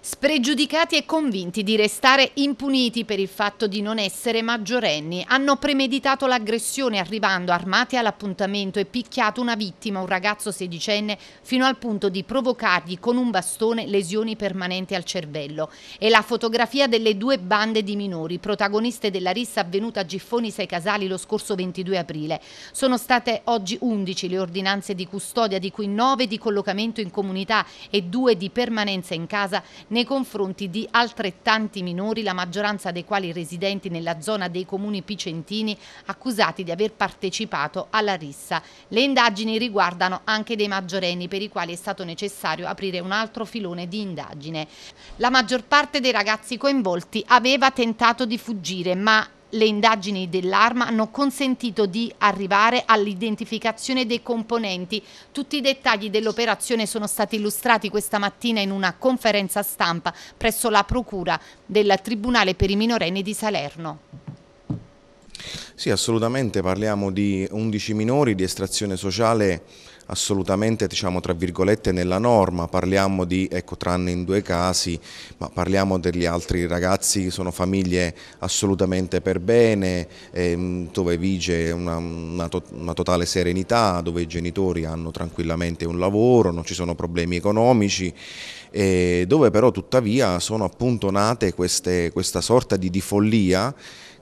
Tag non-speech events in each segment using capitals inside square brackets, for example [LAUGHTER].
Spregiudicati e convinti di restare impuniti per il fatto di non essere maggiorenni, hanno premeditato l'aggressione arrivando armati all'appuntamento e picchiato una vittima, un ragazzo sedicenne, fino al punto di provocargli con un bastone lesioni permanenti al cervello. E la fotografia delle due bande di minori, protagoniste della rissa avvenuta a Giffoni Sei Casali lo scorso 22 aprile. Sono state oggi 11 le ordinanze di custodia, di cui 9 di collocamento in comunità e 2 di permanenza in casa nei confronti di altrettanti minori, la maggioranza dei quali residenti nella zona dei comuni picentini accusati di aver partecipato alla rissa. Le indagini riguardano anche dei maggiorenni per i quali è stato necessario aprire un altro filone di indagine. La maggior parte dei ragazzi coinvolti aveva tentato di fuggire ma le indagini dell'arma hanno consentito di arrivare all'identificazione dei componenti. Tutti i dettagli dell'operazione sono stati illustrati questa mattina in una conferenza stampa presso la Procura del Tribunale per i minorenni di Salerno. Sì, assolutamente, parliamo di 11 minori di estrazione sociale assolutamente diciamo tra virgolette nella norma, parliamo di, ecco tranne in due casi, ma parliamo degli altri ragazzi, sono famiglie assolutamente per bene, ehm, dove vige una, una, to una, totale serenità, dove i genitori hanno tranquillamente un lavoro, non ci sono problemi economici, eh, dove però tuttavia sono appunto nate queste, questa sorta di, di follia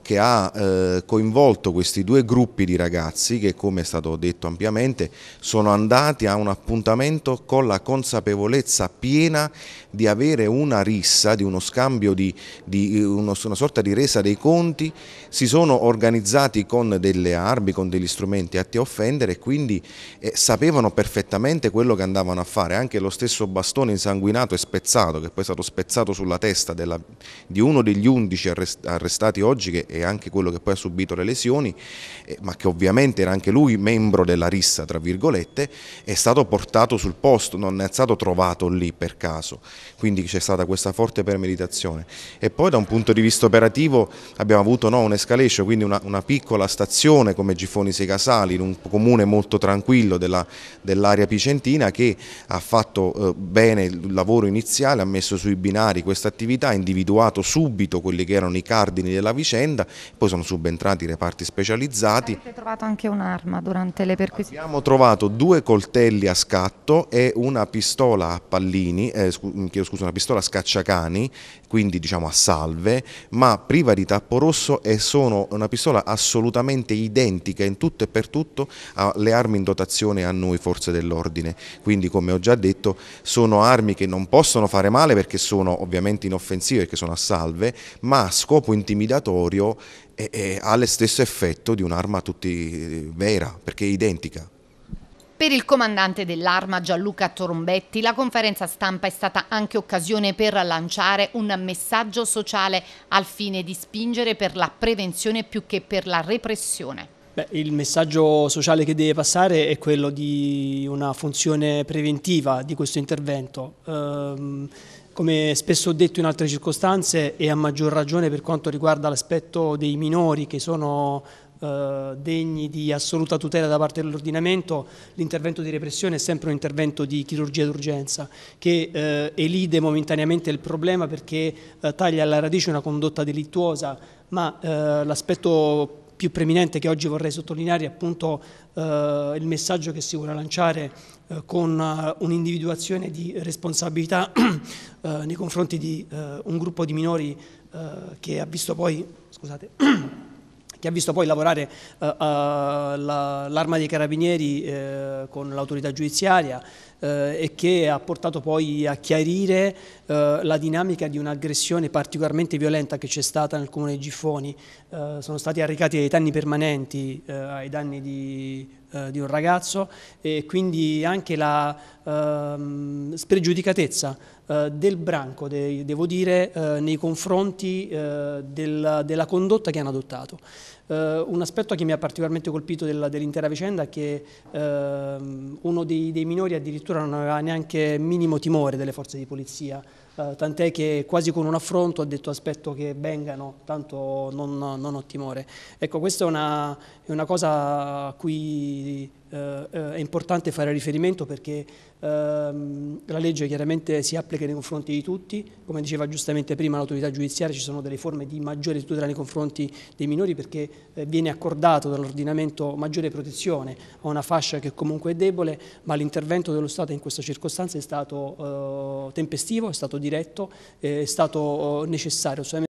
che ha eh, coinvolto questi due gruppi di ragazzi che come è stato detto ampiamente sono andati a un appuntamento con la consapevolezza piena di avere una rissa, di uno scambio, di, di uno, una sorta di resa dei conti, si sono organizzati con delle armi, con degli strumenti atti a offendere e quindi eh, sapevano perfettamente quello che andavano a fare, anche lo stesso bastone insanguinato e spezzato che poi è stato spezzato sulla testa della, di uno degli undici arrestati oggi che è e anche quello che poi ha subito le lesioni, eh, ma che ovviamente era anche lui membro della rissa, tra virgolette, è stato portato sul posto, non è stato trovato lì per caso, quindi c'è stata questa forte premeditazione. E poi da un punto di vista operativo abbiamo avuto no, un'escalation, quindi una, una, piccola stazione come Gifoni Sei Casali, in un comune molto tranquillo dell'area picentina che ha fatto eh, bene il lavoro iniziale, ha messo sui binari questa attività, ha individuato subito quelli che erano i cardini della vicenda poi sono subentrati i reparti specializzati. Avete trovato anche un'arma durante le perquisizioni? Abbiamo trovato due coltelli a scatto e una pistola a pallini, eh, scu una pistola a scacciacani quindi diciamo a salve, ma priva di tappo rosso e sono una pistola assolutamente identica in tutto e per tutto alle armi in dotazione a noi forze dell'ordine. Quindi come ho già detto sono armi che non possono fare male perché sono ovviamente inoffensive, perché sono a salve, ma a scopo intimidatorio e, e ha lo stesso effetto di un'arma tutti eh, vera, perché è identica. Per il comandante dell'arma Gianluca Torombetti la conferenza stampa è stata anche occasione per lanciare un messaggio sociale al fine di spingere per la prevenzione più che per la repressione. Beh, il messaggio sociale che deve passare è quello di una funzione preventiva di questo intervento. Ehm, come spesso ho detto in altre circostanze e a maggior ragione per quanto riguarda l'aspetto dei minori che sono eh, degni di assoluta tutela da parte dell'ordinamento, l'intervento di repressione è sempre un intervento di chirurgia d'urgenza che eh, elide momentaneamente il problema perché eh, taglia alla radice una condotta delittuosa, ma eh, l'aspetto più preminente che oggi vorrei sottolineare è appunto eh, il messaggio che si vuole lanciare con un'individuazione di responsabilità [CLEARS THROAT] nei confronti di un gruppo di minori che ha visto poi, scusate, [CLEARS THROAT] che ha visto poi lavorare uh, la, l'arma dei carabinieri uh, con l'autorità giudiziaria e che ha portato poi a chiarire la dinamica di un'aggressione particolarmente violenta che c'è stata nel comune di Giffoni. sono stati arrecati dei danni permanenti ai danni di eh, di un ragazzo e quindi anche la eh, spregiudicatezza eh, del branco, de devo dire, eh, nei confronti eh, del, della condotta che hanno adottato. un aspetto che mi ha particolarmente colpito dell'intera vicenda è che ehm, uno dei, dei minori addirittura non aveva neanche minimo timore delle forze di polizia, eh, tant'è che quasi con un affronto ho detto aspetto che vengano, tanto non, non ho timore. Ecco, questa è una, è una cosa a cui eh, eh, è importante fare riferimento perché ehm, la legge chiaramente si applica nei confronti di tutti, come diceva giustamente prima l'autorità giudiziaria ci sono delle forme di maggiore tutela nei confronti dei minori perché eh, viene accordato dall'ordinamento maggiore protezione a una fascia che comunque è debole, ma l'intervento dello Stato in questa circostanza è stato eh, tempestivo, è stato diretto, eh, è stato eh, necessario.